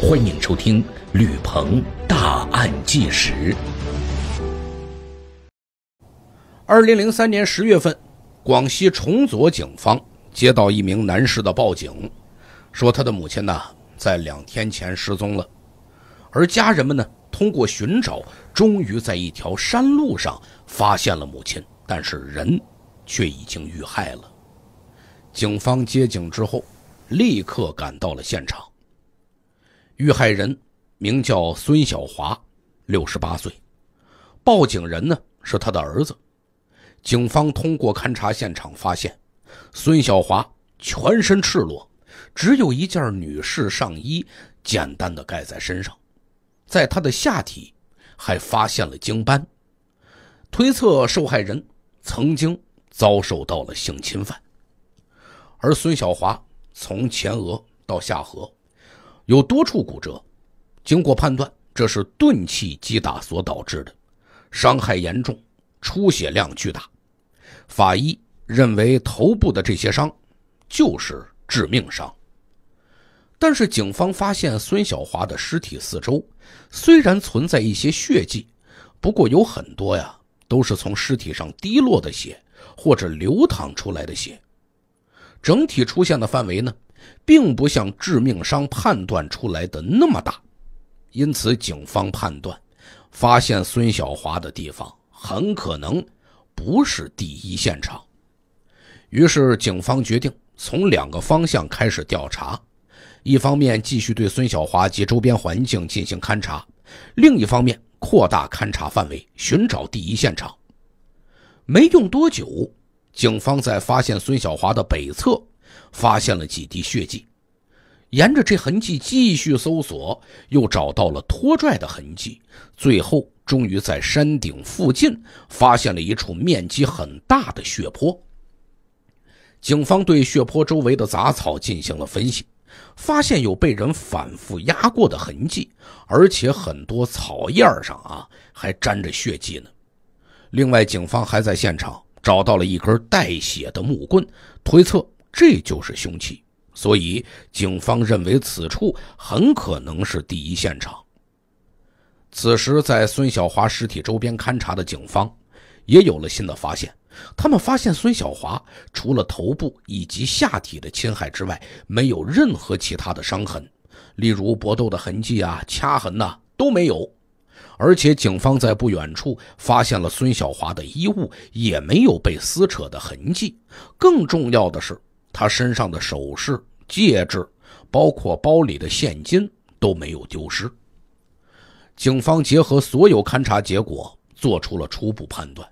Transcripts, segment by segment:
欢迎收听《吕鹏大案纪实》。二零零三年十月份，广西崇左警方接到一名男士的报警，说他的母亲呢在两天前失踪了，而家人们呢通过寻找，终于在一条山路上发现了母亲，但是人却已经遇害了。警方接警之后，立刻赶到了现场。遇害人名叫孙小华，六十八岁。报警人呢是他的儿子。警方通过勘查现场发现，孙小华全身赤裸，只有一件女士上衣简单的盖在身上，在他的下体还发现了精斑，推测受害人曾经遭受到了性侵犯。而孙小华从前额到下颌。有多处骨折，经过判断，这是钝器击打所导致的，伤害严重，出血量巨大。法医认为头部的这些伤就是致命伤。但是警方发现孙小华的尸体四周虽然存在一些血迹，不过有很多呀都是从尸体上滴落的血或者流淌出来的血，整体出现的范围呢？并不像致命伤判断出来的那么大，因此警方判断，发现孙小华的地方很可能不是第一现场。于是警方决定从两个方向开始调查：一方面继续对孙小华及周边环境进行勘查；另一方面扩大勘查范围，寻找第一现场。没用多久，警方在发现孙小华的北侧。发现了几滴血迹，沿着这痕迹继续搜索，又找到了拖拽的痕迹，最后终于在山顶附近发现了一处面积很大的血泊。警方对血泊周围的杂草进行了分析，发现有被人反复压过的痕迹，而且很多草叶上啊还沾着血迹呢。另外，警方还在现场找到了一根带血的木棍，推测。这就是凶器，所以警方认为此处很可能是第一现场。此时，在孙小华尸体周边勘察的警方也有了新的发现。他们发现孙小华除了头部以及下体的侵害之外，没有任何其他的伤痕，例如搏斗的痕迹啊、掐痕呐都没有。而且，警方在不远处发现了孙小华的衣物，也没有被撕扯的痕迹。更重要的是。他身上的首饰、戒指，包括包里的现金都没有丢失。警方结合所有勘查结果，做出了初步判断。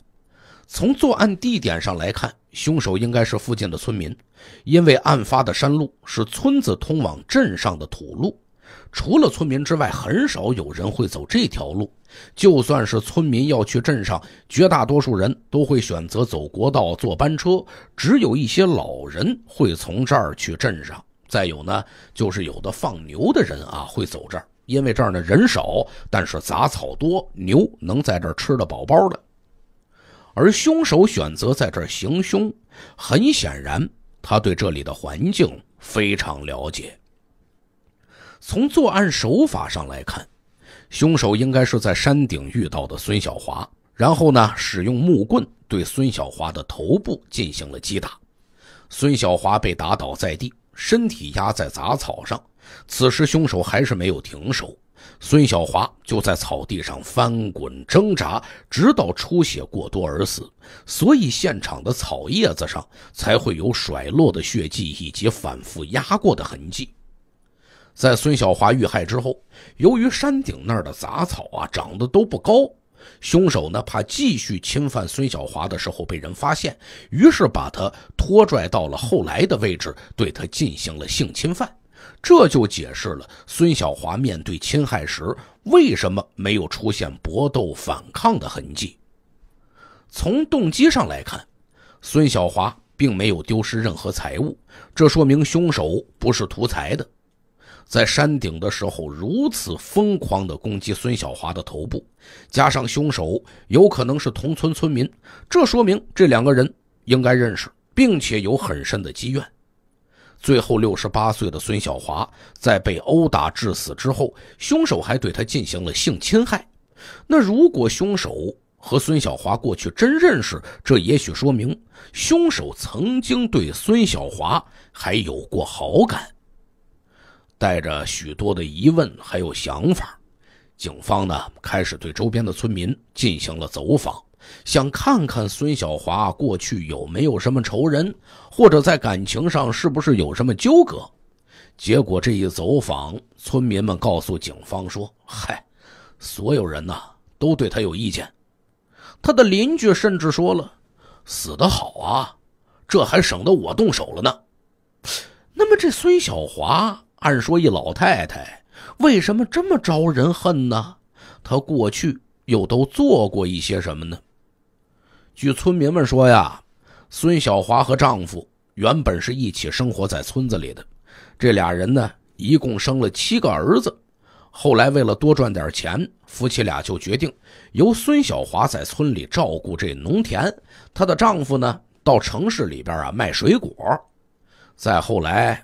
从作案地点上来看，凶手应该是附近的村民，因为案发的山路是村子通往镇上的土路。除了村民之外，很少有人会走这条路。就算是村民要去镇上，绝大多数人都会选择走国道坐班车。只有一些老人会从这儿去镇上。再有呢，就是有的放牛的人啊会走这儿，因为这儿呢人少，但是杂草多，牛能在这儿吃得饱饱的。而凶手选择在这儿行凶，很显然他对这里的环境非常了解。从作案手法上来看，凶手应该是在山顶遇到的孙小华，然后呢，使用木棍对孙小华的头部进行了击打，孙小华被打倒在地，身体压在杂草上。此时凶手还是没有停手，孙小华就在草地上翻滚挣扎，直到出血过多而死。所以现场的草叶子上才会有甩落的血迹以及反复压过的痕迹。在孙小华遇害之后，由于山顶那儿的杂草啊长得都不高，凶手呢怕继续侵犯孙小华的时候被人发现，于是把他拖拽到了后来的位置，对他进行了性侵犯。这就解释了孙小华面对侵害时为什么没有出现搏斗反抗的痕迹。从动机上来看，孙小华并没有丢失任何财物，这说明凶手不是图财的。在山顶的时候，如此疯狂的攻击孙小华的头部，加上凶手有可能是同村村民，这说明这两个人应该认识，并且有很深的积怨。最后，六十八岁的孙小华在被殴打致死之后，凶手还对他进行了性侵害。那如果凶手和孙小华过去真认识，这也许说明凶手曾经对孙小华还有过好感。带着许多的疑问还有想法，警方呢开始对周边的村民进行了走访，想看看孙小华过去有没有什么仇人，或者在感情上是不是有什么纠葛。结果这一走访，村民们告诉警方说：“嗨，所有人呢都对他有意见。他的邻居甚至说了：‘死得好啊，这还省得我动手了呢。’那么这孙小华。”按说，一老太太为什么这么招人恨呢？她过去又都做过一些什么呢？据村民们说呀，孙小华和丈夫原本是一起生活在村子里的。这俩人呢，一共生了七个儿子。后来为了多赚点钱，夫妻俩就决定由孙小华在村里照顾这农田，她的丈夫呢，到城市里边啊卖水果。再后来。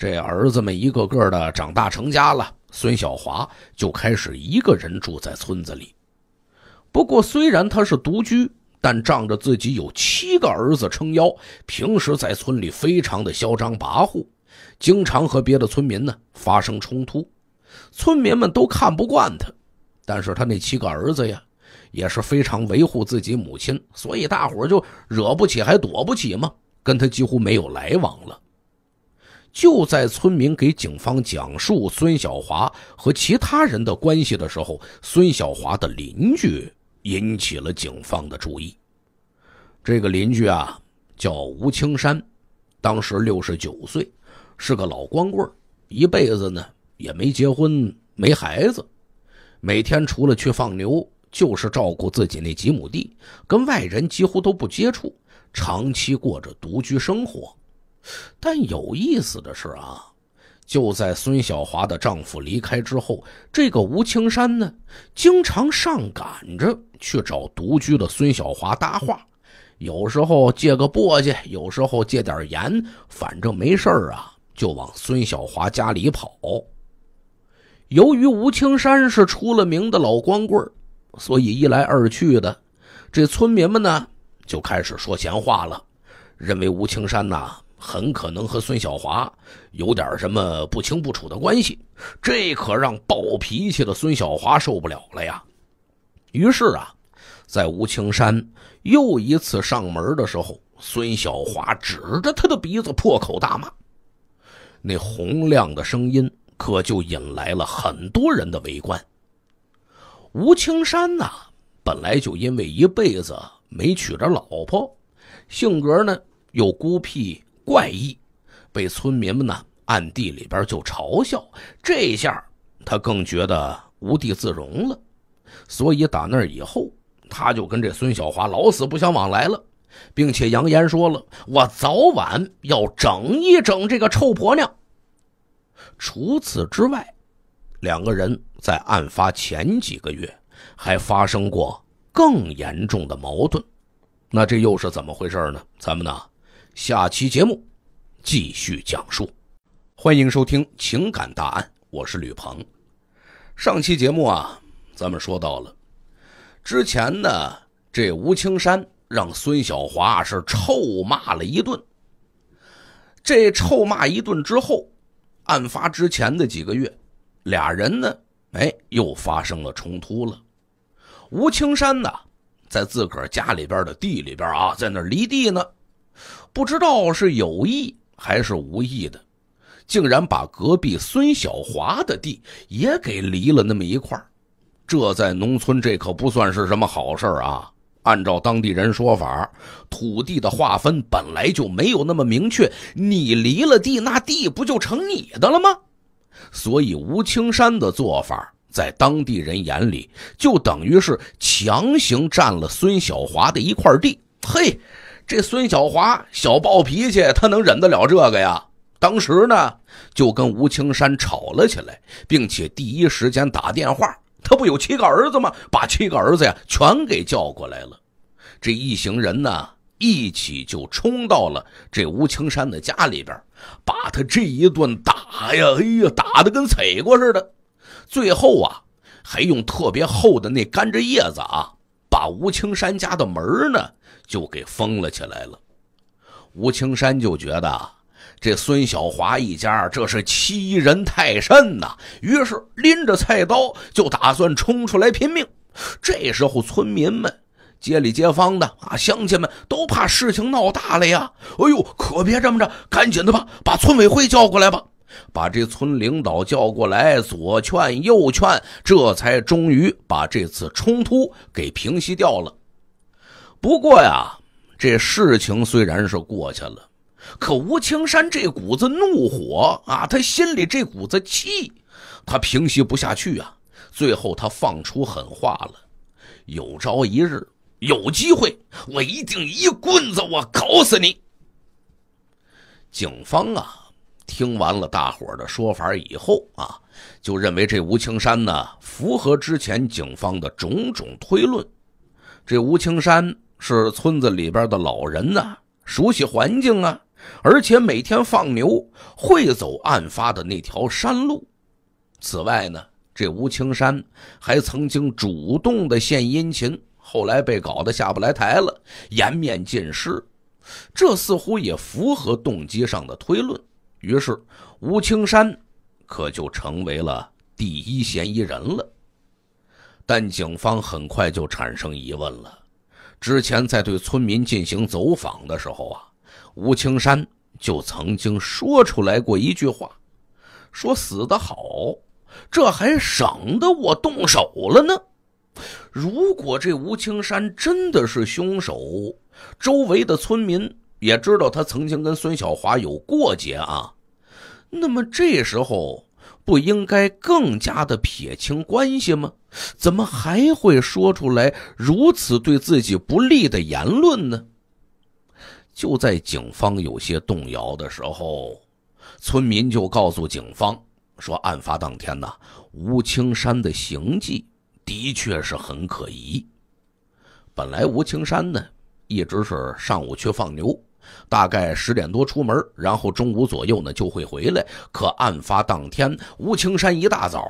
这儿子们一个个的长大成家了，孙小华就开始一个人住在村子里。不过，虽然他是独居，但仗着自己有七个儿子撑腰，平时在村里非常的嚣张跋扈，经常和别的村民呢发生冲突。村民们都看不惯他，但是他那七个儿子呀，也是非常维护自己母亲，所以大伙就惹不起还躲不起嘛，跟他几乎没有来往了。就在村民给警方讲述孙小华和其他人的关系的时候，孙小华的邻居引起了警方的注意。这个邻居啊，叫吴青山，当时六十九岁，是个老光棍，一辈子呢也没结婚、没孩子，每天除了去放牛，就是照顾自己那几亩地，跟外人几乎都不接触，长期过着独居生活。但有意思的是啊，就在孙小华的丈夫离开之后，这个吴青山呢，经常上赶着去找独居的孙小华搭话，有时候借个簸箕，有时候借点盐，反正没事啊，就往孙小华家里跑。由于吴青山是出了名的老光棍，所以一来二去的，这村民们呢就开始说闲话了，认为吴青山呐。很可能和孙晓华有点什么不清不楚的关系，这可让暴脾气的孙晓华受不了了呀。于是啊，在吴青山又一次上门的时候，孙晓华指着他的鼻子破口大骂，那洪亮的声音可就引来了很多人的围观。吴青山呐，本来就因为一辈子没娶着老婆，性格呢又孤僻。怪异，被村民们呢暗地里边就嘲笑，这下他更觉得无地自容了，所以打那以后，他就跟这孙小华老死不相往来了，并且扬言说了：“我早晚要整一整这个臭婆娘。”除此之外，两个人在案发前几个月还发生过更严重的矛盾，那这又是怎么回事呢？咱们呢？下期节目继续讲述，欢迎收听《情感大案》，我是吕鹏。上期节目啊，咱们说到了之前呢，这吴青山让孙小华是臭骂了一顿。这臭骂一顿之后，案发之前的几个月，俩人呢，哎，又发生了冲突了。吴青山呢，在自个儿家里边的地里边啊，在那犁地呢。不知道是有意还是无意的，竟然把隔壁孙小华的地也给离了那么一块儿。这在农村，这可不算是什么好事儿啊！按照当地人说法，土地的划分本来就没有那么明确，你离了地，那地不就成你的了吗？所以吴青山的做法，在当地人眼里，就等于是强行占了孙小华的一块地。嘿。这孙小华小暴脾气，他能忍得了这个呀？当时呢，就跟吴青山吵了起来，并且第一时间打电话。他不有七个儿子吗？把七个儿子呀，全给叫过来了。这一行人呢，一起就冲到了这吴青山的家里边，把他这一顿打呀，哎呀，打的跟踩过似的。最后啊，还用特别厚的那甘蔗叶子啊。把吴青山家的门呢就给封了起来了，吴青山就觉得这孙小华一家这是欺人太甚呐，于是拎着菜刀就打算冲出来拼命。这时候村民们街里街坊的啊，乡亲们都怕事情闹大了呀，哎呦，可别这么着，赶紧的吧，把村委会叫过来吧。把这村领导叫过来，左劝右劝，这才终于把这次冲突给平息掉了。不过呀，这事情虽然是过去了，可吴青山这股子怒火啊，他心里这股子气，他平息不下去啊。最后他放出狠话了：“有朝一日有机会，我一定一棍子我搞死你！”警方啊。听完了大伙的说法以后啊，就认为这吴青山呢符合之前警方的种种推论。这吴青山是村子里边的老人呢，熟悉环境啊，而且每天放牛，会走案发的那条山路。此外呢，这吴青山还曾经主动的献殷勤，后来被搞得下不来台了，颜面尽失。这似乎也符合动机上的推论。于是，吴青山可就成为了第一嫌疑人了。但警方很快就产生疑问了。之前在对村民进行走访的时候啊，吴青山就曾经说出来过一句话：“说死的好，这还省得我动手了呢。”如果这吴青山真的是凶手，周围的村民。也知道他曾经跟孙小华有过节啊，那么这时候不应该更加的撇清关系吗？怎么还会说出来如此对自己不利的言论呢？就在警方有些动摇的时候，村民就告诉警方说，案发当天呢，吴青山的行迹的确是很可疑。本来吴青山呢，一直是上午去放牛。大概十点多出门，然后中午左右呢就会回来。可案发当天，吴青山一大早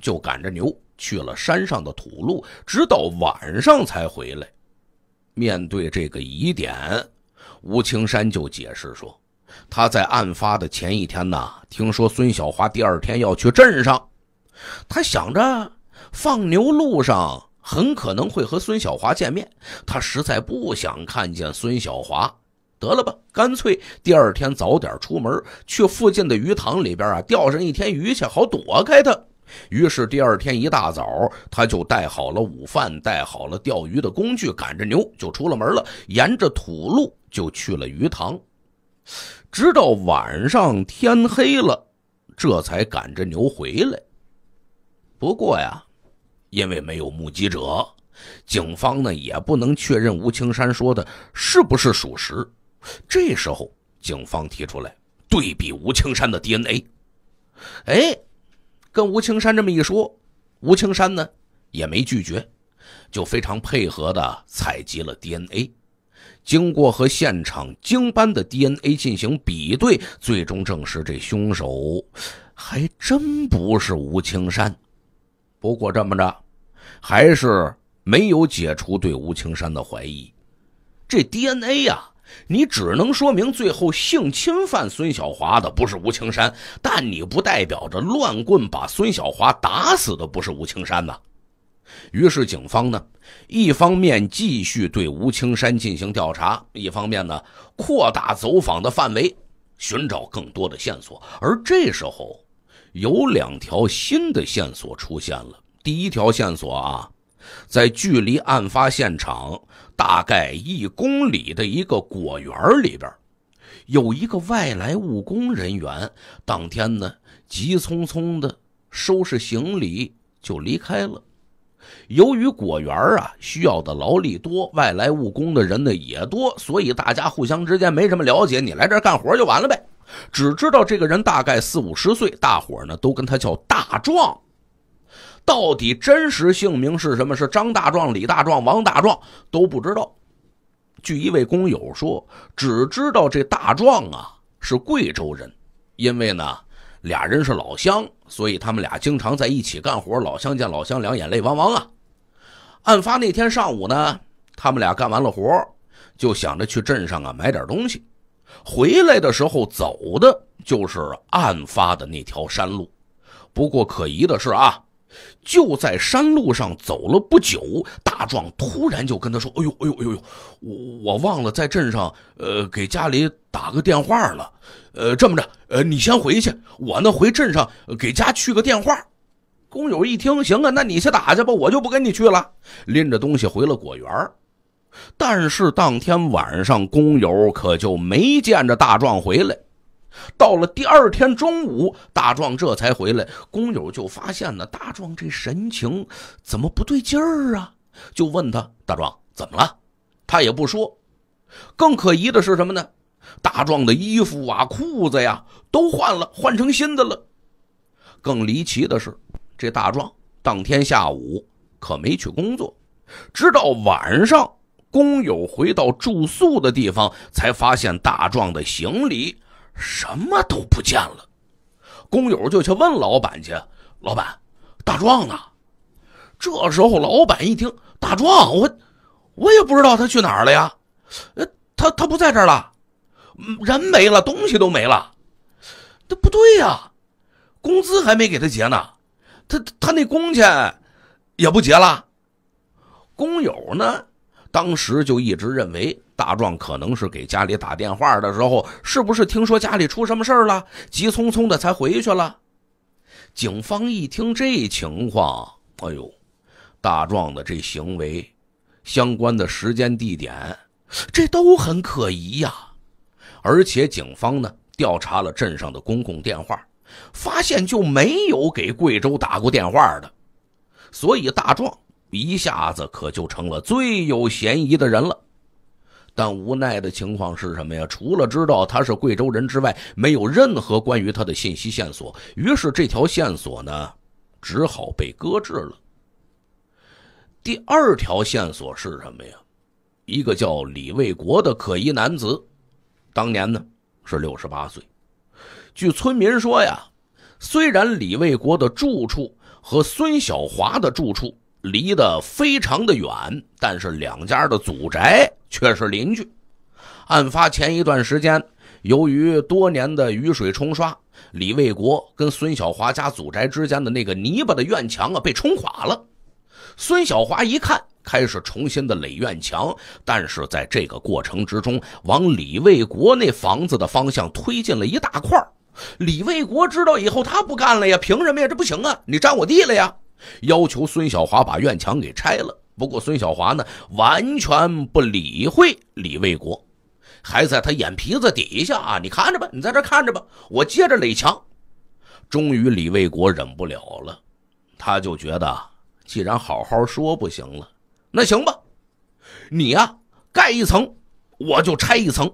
就赶着牛去了山上的土路，直到晚上才回来。面对这个疑点，吴青山就解释说：“他在案发的前一天呢，听说孙小华第二天要去镇上，他想着放牛路上很可能会和孙小华见面，他实在不想看见孙小华。”得了吧，干脆第二天早点出门，去附近的鱼塘里边啊钓上一天鱼去，好躲开他。于是第二天一大早，他就带好了午饭，带好了钓鱼的工具，赶着牛就出了门了，沿着土路就去了鱼塘，直到晚上天黑了，这才赶着牛回来。不过呀，因为没有目击者，警方呢也不能确认吴青山说的是不是属实。这时候，警方提出来对比吴青山的 DNA。哎，跟吴青山这么一说，吴青山呢也没拒绝，就非常配合的采集了 DNA。经过和现场经斑的 DNA 进行比对，最终证实这凶手还真不是吴青山。不过这么着，还是没有解除对吴青山的怀疑。这 DNA 呀。你只能说明最后性侵犯孙小华的不是吴青山，但你不代表着乱棍把孙小华打死的不是吴青山呐。于是警方呢，一方面继续对吴青山进行调查，一方面呢扩大走访的范围，寻找更多的线索。而这时候，有两条新的线索出现了。第一条线索啊，在距离案发现场。大概一公里的一个果园里边，有一个外来务工人员。当天呢，急匆匆的收拾行李就离开了。由于果园啊需要的劳力多，外来务工的人呢也多，所以大家互相之间没什么了解。你来这儿干活就完了呗，只知道这个人大概四五十岁，大伙呢都跟他叫大壮。到底真实姓名是什么？是张大壮、李大壮、王大壮都不知道。据一位工友说，只知道这大壮啊是贵州人，因为呢俩人是老乡，所以他们俩经常在一起干活。老乡见老乡，两眼泪汪汪啊！案发那天上午呢，他们俩干完了活，就想着去镇上啊买点东西。回来的时候走的就是案发的那条山路。不过可疑的是啊。就在山路上走了不久，大壮突然就跟他说：“哎呦，哎呦，哎呦呦，我我忘了在镇上，呃，给家里打个电话了。呃，这么着，呃，你先回去，我呢回镇上给家去个电话。”工友一听，行啊，那你先打去吧，我就不跟你去了。拎着东西回了果园。但是当天晚上，工友可就没见着大壮回来。到了第二天中午，大壮这才回来。工友就发现呢，大壮这神情怎么不对劲儿啊？就问他：“大壮，怎么了？”他也不说。更可疑的是什么呢？大壮的衣服啊、裤子呀都换了，换成新的了。更离奇的是，这大壮当天下午可没去工作，直到晚上，工友回到住宿的地方，才发现大壮的行李。什么都不见了，工友就去问老板去。老板，大壮呢？这时候老板一听，大壮，我我也不知道他去哪儿了呀。呃，他他不在这儿了，人没了，东西都没了。这不对呀，工资还没给他结呢，他他那工钱也不结了。工友呢，当时就一直认为。大壮可能是给家里打电话的时候，是不是听说家里出什么事儿了？急匆匆的才回去了。警方一听这情况，哎呦，大壮的这行为、相关的时间地点，这都很可疑呀。而且警方呢调查了镇上的公共电话，发现就没有给贵州打过电话的，所以大壮一下子可就成了最有嫌疑的人了。但无奈的情况是什么呀？除了知道他是贵州人之外，没有任何关于他的信息线索。于是这条线索呢，只好被搁置了。第二条线索是什么呀？一个叫李卫国的可疑男子，当年呢是六十八岁。据村民说呀，虽然李卫国的住处和孙小华的住处。离得非常的远，但是两家的祖宅却是邻居。案发前一段时间，由于多年的雨水冲刷，李卫国跟孙小华家祖宅之间的那个泥巴的院墙啊，被冲垮了。孙小华一看，开始重新的垒院墙，但是在这个过程之中，往李卫国那房子的方向推进了一大块。李卫国知道以后，他不干了呀，凭什么呀？这不行啊，你占我地了呀。要求孙小华把院墙给拆了。不过孙小华呢，完全不理会李卫国，还在他眼皮子底下啊！你看着吧，你在这看着吧，我接着垒墙。终于李卫国忍不了了，他就觉得既然好好说不行了，那行吧，你呀盖一层，我就拆一层。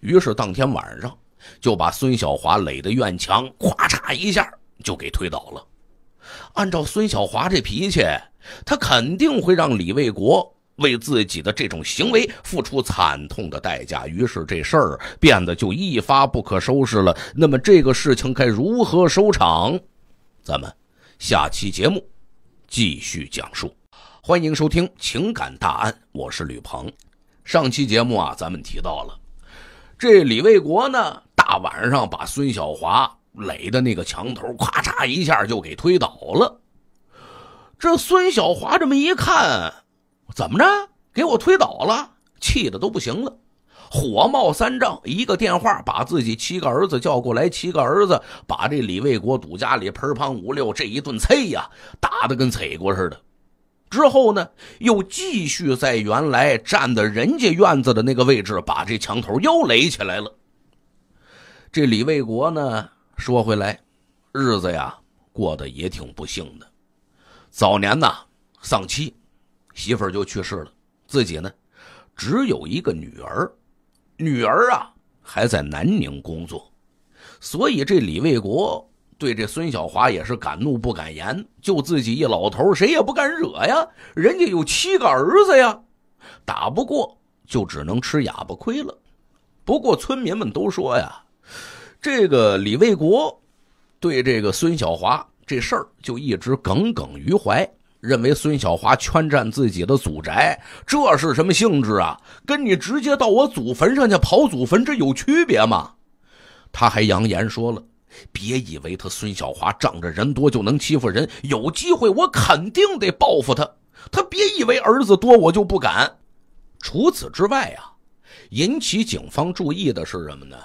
于是当天晚上就把孙小华垒的院墙，咔嚓一下就给推倒了。按照孙小华这脾气，他肯定会让李卫国为自己的这种行为付出惨痛的代价。于是这事儿变得就一发不可收拾了。那么这个事情该如何收场？咱们下期节目继续讲述。欢迎收听《情感大案》，我是吕鹏。上期节目啊，咱们提到了这李卫国呢，大晚上把孙小华。垒的那个墙头，咔嚓一下就给推倒了。这孙小华这么一看，怎么着给我推倒了？气的都不行了，火冒三丈，一个电话把自己七个儿子叫过来。七个儿子把这李卫国堵家里盆胖五六，这一顿催呀，打得跟催过似的。之后呢，又继续在原来站的人家院子的那个位置，把这墙头又垒起来了。这李卫国呢？说回来，日子呀过得也挺不幸的。早年呐，丧妻，媳妇儿就去世了。自己呢，只有一个女儿，女儿啊还在南宁工作。所以这李卫国对这孙小华也是敢怒不敢言，就自己一老头，谁也不敢惹呀。人家有七个儿子呀，打不过就只能吃哑巴亏了。不过村民们都说呀。这个李卫国对这个孙小华这事儿就一直耿耿于怀，认为孙小华圈占自己的祖宅，这是什么性质啊？跟你直接到我祖坟上去刨祖坟，这有区别吗？他还扬言说了：“别以为他孙小华仗着人多就能欺负人，有机会我肯定得报复他。他别以为儿子多我就不敢。”除此之外啊，引起警方注意的是什么呢？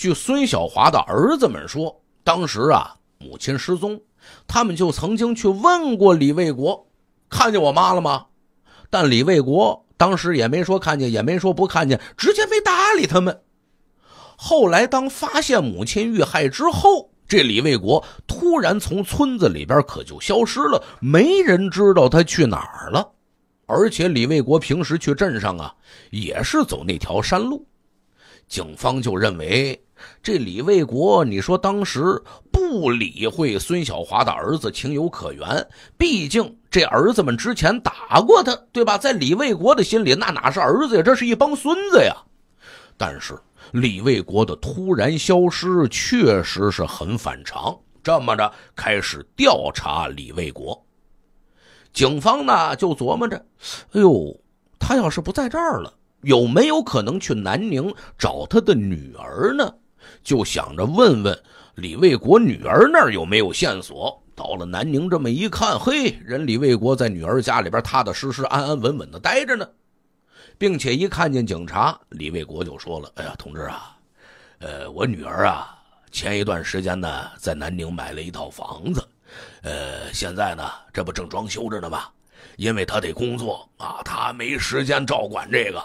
据孙小华的儿子们说，当时啊，母亲失踪，他们就曾经去问过李卫国，看见我妈了吗？但李卫国当时也没说看见，也没说不看见，直接没搭理他们。后来，当发现母亲遇害之后，这李卫国突然从村子里边可就消失了，没人知道他去哪儿了。而且，李卫国平时去镇上啊，也是走那条山路，警方就认为。这李卫国，你说当时不理会孙小华的儿子，情有可原。毕竟这儿子们之前打过他，对吧？在李卫国的心里，那哪是儿子呀，这是一帮孙子呀。但是李卫国的突然消失确实是很反常。这么着，开始调查李卫国。警方呢就琢磨着，哎呦，他要是不在这儿了，有没有可能去南宁找他的女儿呢？就想着问问李卫国女儿那儿有没有线索。到了南宁这么一看，嘿，人李卫国在女儿家里边踏踏实实、安安稳稳的待着呢，并且一看见警察，李卫国就说了：“哎呀，同志啊，呃，我女儿啊，前一段时间呢，在南宁买了一套房子，呃，现在呢，这不正装修着呢吗？因为她得工作啊，她没时间照管这个，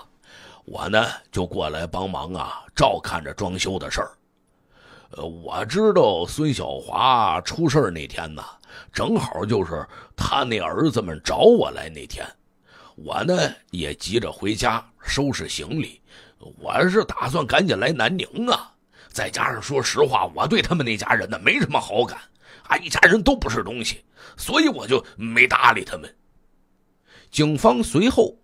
我呢就过来帮忙啊，照看着装修的事儿。”呃，我知道孙小华出事那天呢，正好就是他那儿子们找我来那天，我呢也急着回家收拾行李，我是打算赶紧来南宁啊。再加上说实话，我对他们那家人呢没什么好感啊，一家人都不是东西，所以我就没搭理他们。警方随后。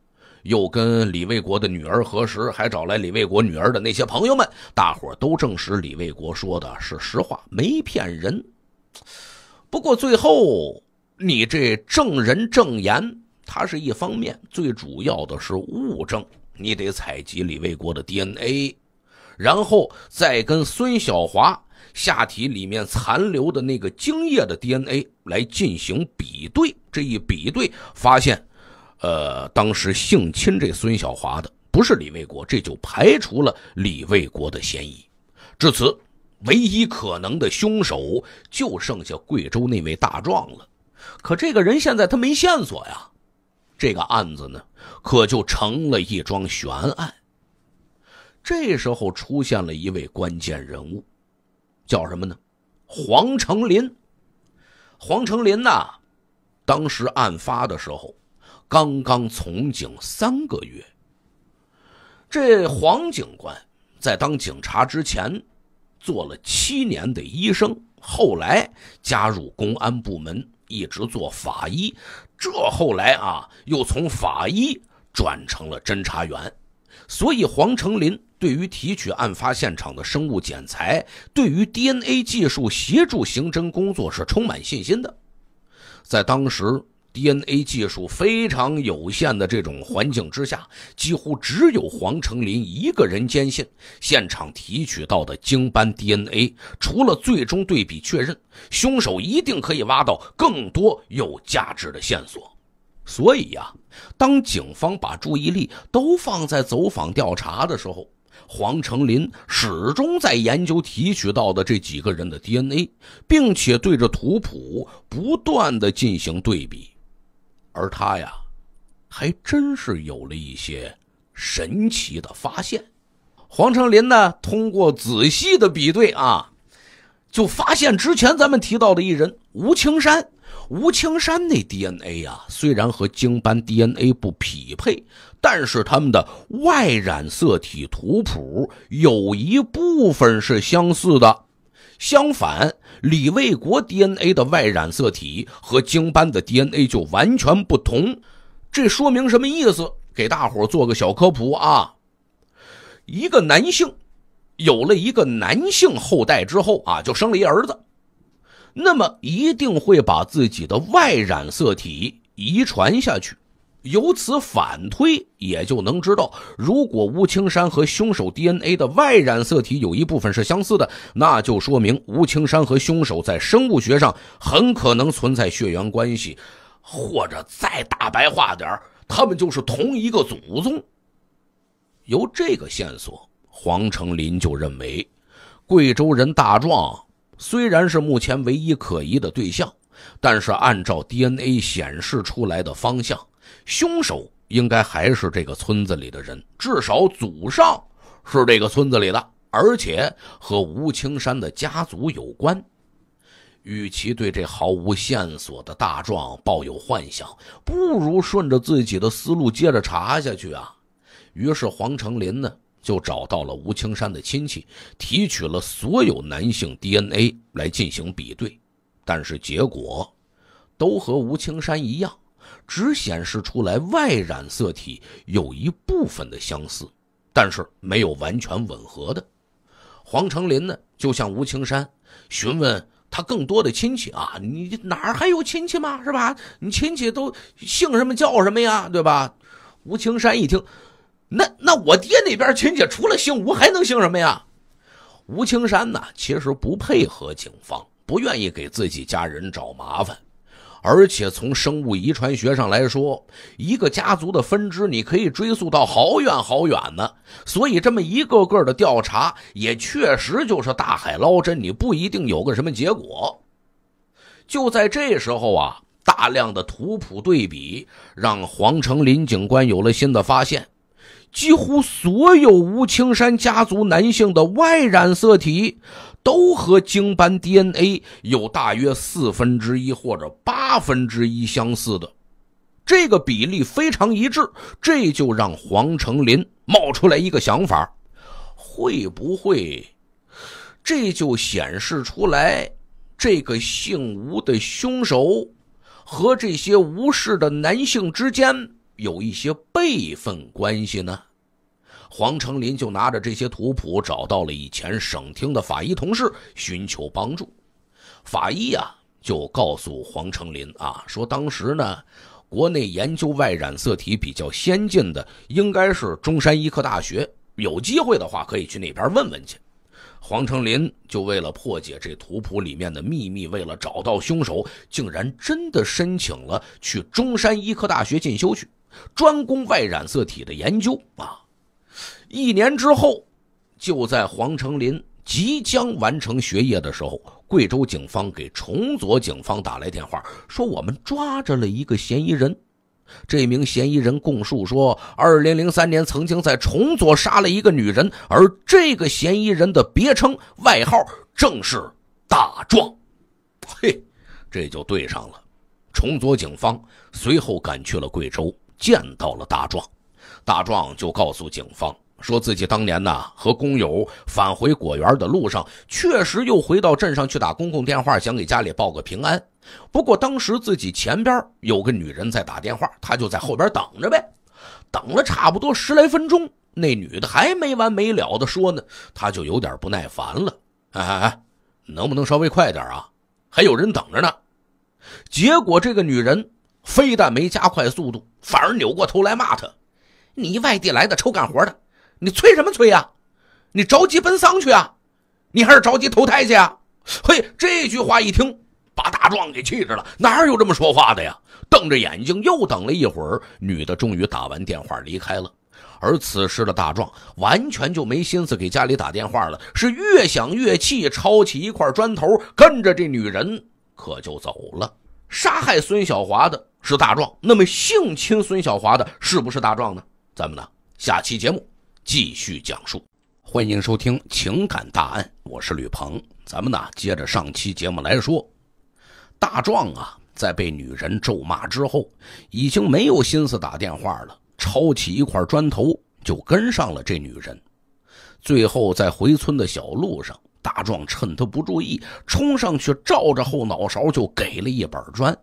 又跟李卫国的女儿核实，还找来李卫国女儿的那些朋友们，大伙都证实李卫国说的是实话，没骗人。不过最后，你这证人证言它是一方面，最主要的是物证，你得采集李卫国的 DNA，然后再跟孙小华下体里面残留的那个精液的 DNA 来进行比对。这一比对，发现。呃，当时性侵这孙小华的不是李卫国，这就排除了李卫国的嫌疑。至此，唯一可能的凶手就剩下贵州那位大壮了。可这个人现在他没线索呀，这个案子呢，可就成了一桩悬案。这时候出现了一位关键人物，叫什么呢？黄成林。黄成林呐，当时案发的时候。刚刚从警三个月，这黄警官在当警察之前，做了七年的医生，后来加入公安部门，一直做法医。这后来啊，又从法医转成了侦查员。所以，黄成林对于提取案发现场的生物检材，对于 DNA 技术协助刑侦工作是充满信心的。在当时。DNA 技术非常有限的这种环境之下，几乎只有黄成林一个人坚信，现场提取到的精斑 DNA，除了最终对比确认，凶手一定可以挖到更多有价值的线索。所以呀，当警方把注意力都放在走访调查的时候，黄成林始终在研究提取到的这几个人的 DNA，并且对着图谱不断的进行对比。而他呀，还真是有了一些神奇的发现。黄成林呢，通过仔细的比对啊，就发现之前咱们提到的一人吴青山，吴青山那 DNA 呀，虽然和精斑 DNA 不匹配，但是他们的外染色体图谱有一部分是相似的。相反，李卫国 DNA 的 Y 染色体和精斑的 DNA 就完全不同，这说明什么意思？给大伙做个小科普啊！一个男性有了一个男性后代之后啊，就生了一儿子，那么一定会把自己的 Y 染色体遗传下去。由此反推，也就能知道，如果吴青山和凶手 DNA 的外染色体有一部分是相似的，那就说明吴青山和凶手在生物学上很可能存在血缘关系，或者再大白话点他们就是同一个祖宗。由这个线索，黄成林就认为，贵州人大壮虽然是目前唯一可疑的对象，但是按照 DNA 显示出来的方向。凶手应该还是这个村子里的人，至少祖上是这个村子里的，而且和吴青山的家族有关。与其对这毫无线索的大壮抱有幻想，不如顺着自己的思路接着查下去啊！于是黄成林呢，就找到了吴青山的亲戚，提取了所有男性 DNA 来进行比对，但是结果都和吴青山一样。只显示出来外染色体有一部分的相似，但是没有完全吻合的。黄成林呢，就向吴青山询问他更多的亲戚啊，你哪儿还有亲戚吗？是吧？你亲戚都姓什么叫什么呀？对吧？吴青山一听，那那我爹那边亲戚除了姓吴还能姓什么呀？吴青山呢，其实不配合警方，不愿意给自己家人找麻烦。而且从生物遗传学上来说，一个家族的分支，你可以追溯到好远好远呢。所以这么一个个的调查，也确实就是大海捞针，你不一定有个什么结果。就在这时候啊，大量的图谱对比让黄成林警官有了新的发现：几乎所有吴青山家族男性的 Y 染色体。都和精斑 DNA 有大约四分之一或者八分之一相似的，这个比例非常一致，这就让黄成林冒出来一个想法：会不会，这就显示出来这个姓吴的凶手和这些吴氏的男性之间有一些辈分关系呢？黄成林就拿着这些图谱，找到了以前省厅的法医同事，寻求帮助。法医呀，就告诉黄成林啊，说当时呢，国内研究外染色体比较先进的，应该是中山医科大学。有机会的话，可以去那边问问去。黄成林就为了破解这图谱里面的秘密，为了找到凶手，竟然真的申请了去中山医科大学进修去，专攻外染色体的研究啊。一年之后，就在黄成林即将完成学业的时候，贵州警方给崇左警方打来电话，说我们抓着了一个嫌疑人。这名嫌疑人供述说，二零零三年曾经在崇左杀了一个女人，而这个嫌疑人的别称、外号正是大壮。嘿，这就对上了。崇左警方随后赶去了贵州，见到了大壮。大壮就告诉警方。说自己当年呢和工友返回果园的路上，确实又回到镇上去打公共电话，想给家里报个平安。不过当时自己前边有个女人在打电话，他就在后边等着呗。等了差不多十来分钟，那女的还没完没了的说呢，他就有点不耐烦了：“哎哎哎，能不能稍微快点啊？还有人等着呢。”结果这个女人非但没加快速度，反而扭过头来骂他：“你外地来的，抽干活的。”你催什么催呀？你着急奔丧去啊？你还是着急投胎去啊？嘿，这句话一听，把大壮给气着了。哪有这么说话的呀？瞪着眼睛又等了一会儿，女的终于打完电话离开了。而此时的大壮完全就没心思给家里打电话了，是越想越气，抄起一块砖头，跟着这女人可就走了。杀害孙小华的是大壮，那么性侵孙小华的是不是大壮呢？咱们呢，下期节目。继续讲述，欢迎收听《情感大案》，我是吕鹏。咱们呢，接着上期节目来说。大壮啊，在被女人咒骂之后，已经没有心思打电话了，抄起一块砖头就跟上了这女人。最后在回村的小路上，大壮趁她不注意，冲上去照着后脑勺就给了一板砖。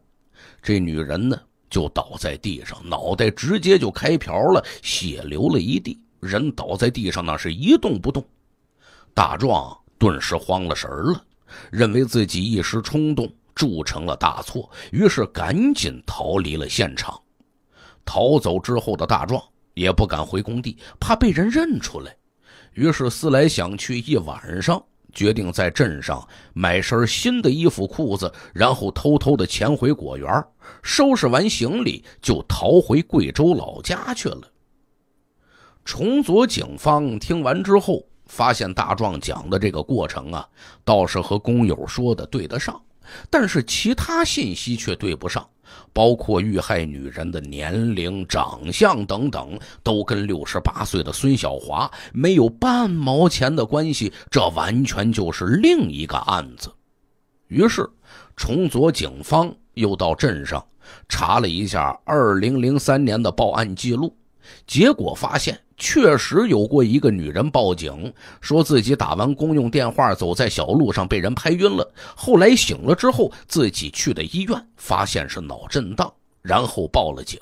这女人呢，就倒在地上，脑袋直接就开瓢了，血流了一地。人倒在地上呢，是一动不动。大壮顿时慌了神儿了，认为自己一时冲动铸成了大错，于是赶紧逃离了现场。逃走之后的大壮也不敢回工地，怕被人认出来，于是思来想去一晚上，决定在镇上买身新的衣服、裤子，然后偷偷的潜回果园，收拾完行李就逃回贵州老家去了。崇左警方听完之后，发现大壮讲的这个过程啊，倒是和工友说的对得上，但是其他信息却对不上，包括遇害女人的年龄、长相等等，都跟六十八岁的孙晓华没有半毛钱的关系，这完全就是另一个案子。于是，崇左警方又到镇上查了一下二零零三年的报案记录，结果发现。确实有过一个女人报警，说自己打完公用电话，走在小路上被人拍晕了。后来醒了之后，自己去的医院，发现是脑震荡，然后报了警。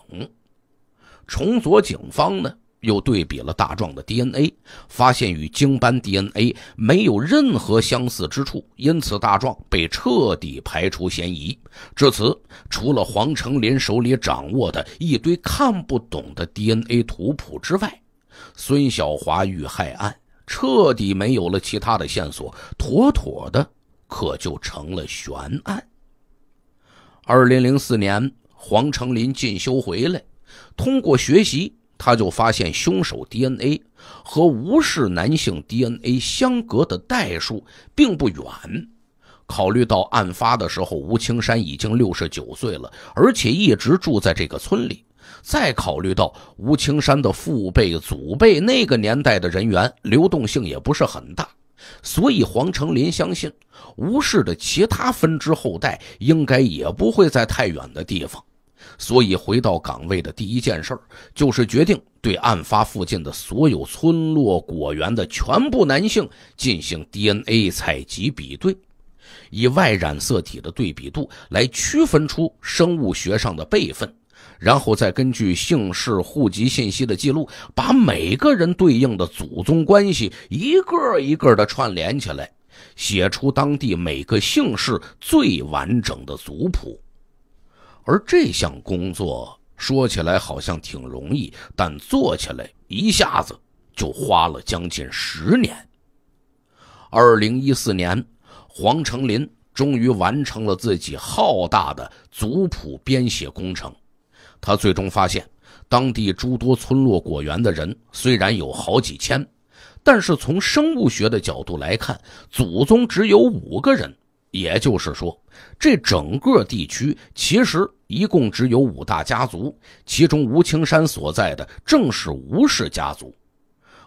崇左警方呢又对比了大壮的 DNA，发现与精斑 DNA 没有任何相似之处，因此大壮被彻底排除嫌疑。至此，除了黄成林手里掌握的一堆看不懂的 DNA 图谱之外，孙小华遇害案彻底没有了其他的线索，妥妥的可就成了悬案。二零零四年，黄成林进修回来，通过学习，他就发现凶手 DNA 和吴氏男性 DNA 相隔的代数并不远。考虑到案发的时候吴青山已经六十九岁了，而且一直住在这个村里。再考虑到吴青山的父辈、祖辈那个年代的人员流动性也不是很大，所以黄成林相信吴氏的其他分支后代应该也不会在太远的地方。所以回到岗位的第一件事儿就是决定对案发附近的所有村落、果园的全部男性进行 DNA 采集比对，以外染色体的对比度来区分出生物学上的辈分。然后再根据姓氏户籍信息的记录，把每个人对应的祖宗关系一个一个的串联起来，写出当地每个姓氏最完整的族谱。而这项工作说起来好像挺容易，但做起来一下子就花了将近十年。二零一四年，黄成林终于完成了自己浩大的族谱编写工程。他最终发现，当地诸多村落果园的人虽然有好几千，但是从生物学的角度来看，祖宗只有五个人。也就是说，这整个地区其实一共只有五大家族，其中吴青山所在的正是吴氏家族。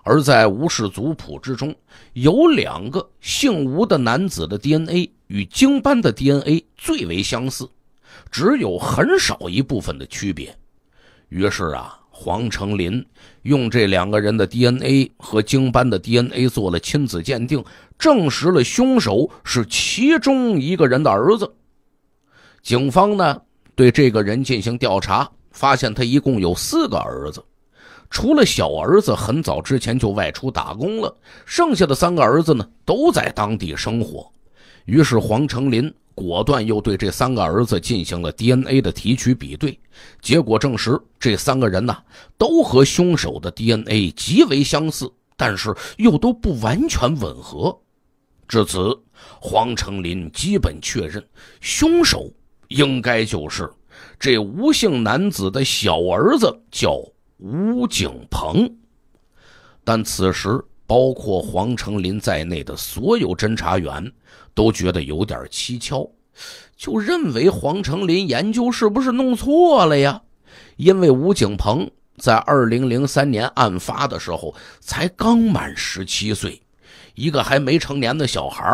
而在吴氏族谱之中，有两个姓吴的男子的 DNA 与京班的 DNA 最为相似。只有很少一部分的区别，于是啊，黄成林用这两个人的 DNA 和经斑的 DNA 做了亲子鉴定，证实了凶手是其中一个人的儿子。警方呢对这个人进行调查，发现他一共有四个儿子，除了小儿子很早之前就外出打工了，剩下的三个儿子呢都在当地生活。于是黄成林果断又对这三个儿子进行了 DNA 的提取比对，结果证实这三个人呢都和凶手的 DNA 极为相似，但是又都不完全吻合。至此，黄成林基本确认凶手应该就是这吴姓男子的小儿子，叫吴景鹏。但此时。包括黄成林在内的所有侦查员都觉得有点蹊跷，就认为黄成林研究是不是弄错了呀？因为吴景鹏在二零零三年案发的时候才刚满十七岁，一个还没成年的小孩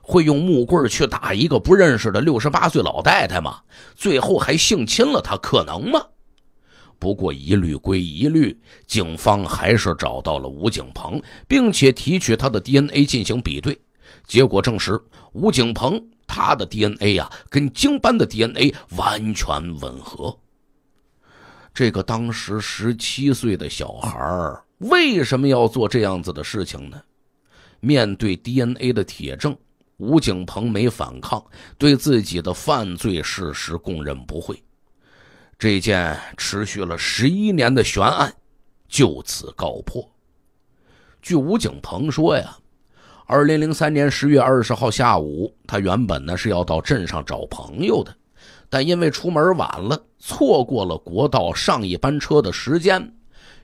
会用木棍去打一个不认识的六十八岁老太太吗？最后还性侵了她，可能吗？不过，一律归一律，警方还是找到了吴景鹏，并且提取他的 DNA 进行比对，结果证实吴景鹏他的 DNA 呀，跟精斑的 DNA 完全吻合。这个当时十七岁的小孩为什么要做这样子的事情呢？面对 DNA 的铁证，吴景鹏没反抗，对自己的犯罪事实供认不讳。这件持续了十一年的悬案，就此告破。据吴景鹏说呀，二零零三年十月二十号下午，他原本呢是要到镇上找朋友的，但因为出门晚了，错过了国道上一班车的时间，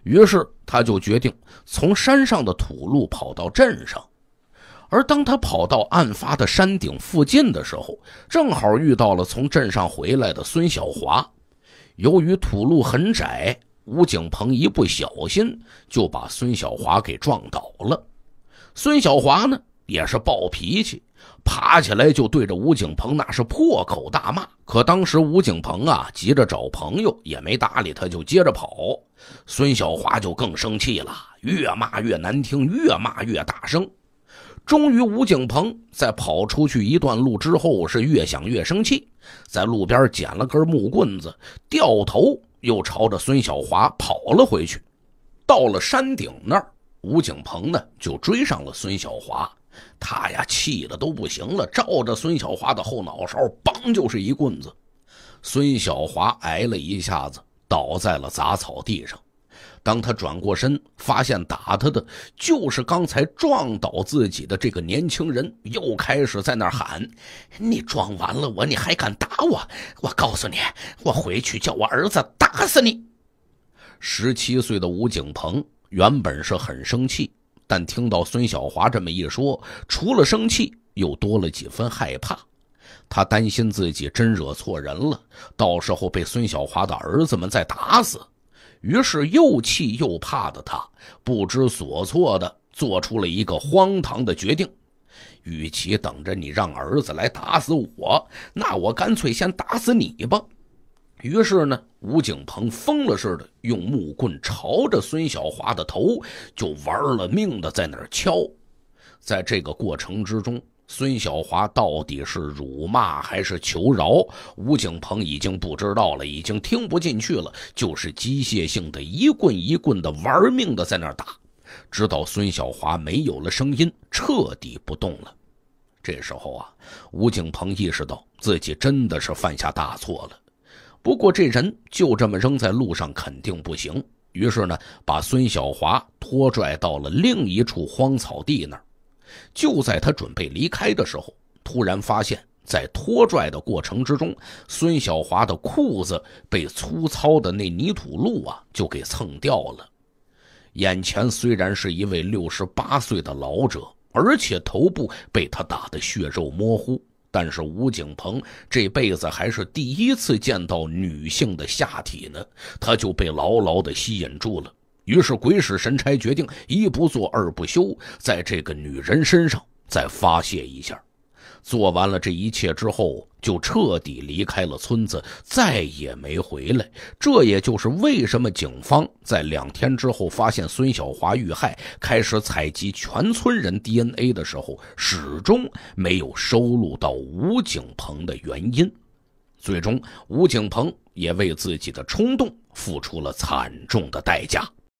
于是他就决定从山上的土路跑到镇上。而当他跑到案发的山顶附近的时候，正好遇到了从镇上回来的孙小华。由于土路很窄，吴景鹏一不小心就把孙小华给撞倒了。孙小华呢也是暴脾气，爬起来就对着吴景鹏那是破口大骂。可当时吴景鹏啊急着找朋友，也没搭理他，就接着跑。孙小华就更生气了，越骂越难听，越骂越大声。终于，吴景鹏在跑出去一段路之后，是越想越生气，在路边捡了根木棍子，掉头又朝着孙小华跑了回去。到了山顶那儿，景鹏呢就追上了孙小华，他呀气得都不行了，照着孙小华的后脑勺，梆就是一棍子，孙小华挨了一下子，倒在了杂草地上。当他转过身，发现打他的就是刚才撞倒自己的这个年轻人，又开始在那喊：“你撞完了我，你还敢打我？我告诉你，我回去叫我儿子打死你！”十七岁的吴景鹏原本是很生气，但听到孙小华这么一说，除了生气，又多了几分害怕。他担心自己真惹错人了，到时候被孙小华的儿子们再打死。于是又气又怕的他，不知所措的做出了一个荒唐的决定。与其等着你让儿子来打死我，那我干脆先打死你吧。于是呢，吴景鹏疯了似的，用木棍朝着孙小华的头就玩了命的在那儿敲。在这个过程之中。孙晓华到底是辱骂还是求饶？吴景鹏已经不知道了，已经听不进去了，就是机械性的一棍一棍的玩命的在那儿打，直到孙晓华没有了声音，彻底不动了。这时候啊，吴景鹏意识到自己真的是犯下大错了。不过这人就这么扔在路上肯定不行，于是呢，把孙晓华拖拽到了另一处荒草地那儿。就在他准备离开的时候，突然发现，在拖拽的过程之中，孙小华的裤子被粗糙的那泥土路啊，就给蹭掉了。眼前虽然是一位六十八岁的老者，而且头部被他打得血肉模糊，但是吴景鹏这辈子还是第一次见到女性的下体呢，他就被牢牢地吸引住了。于是鬼使神差，决定一不做二不休，在这个女人身上再发泄一下。做完了这一切之后，就彻底离开了村子，再也没回来。这也就是为什么警方在两天之后发现孙小华遇害，开始采集全村人 DNA 的时候，始终没有收录到吴景鹏的原因。最终，吴景鹏也为自己的冲动付出了惨重的代价。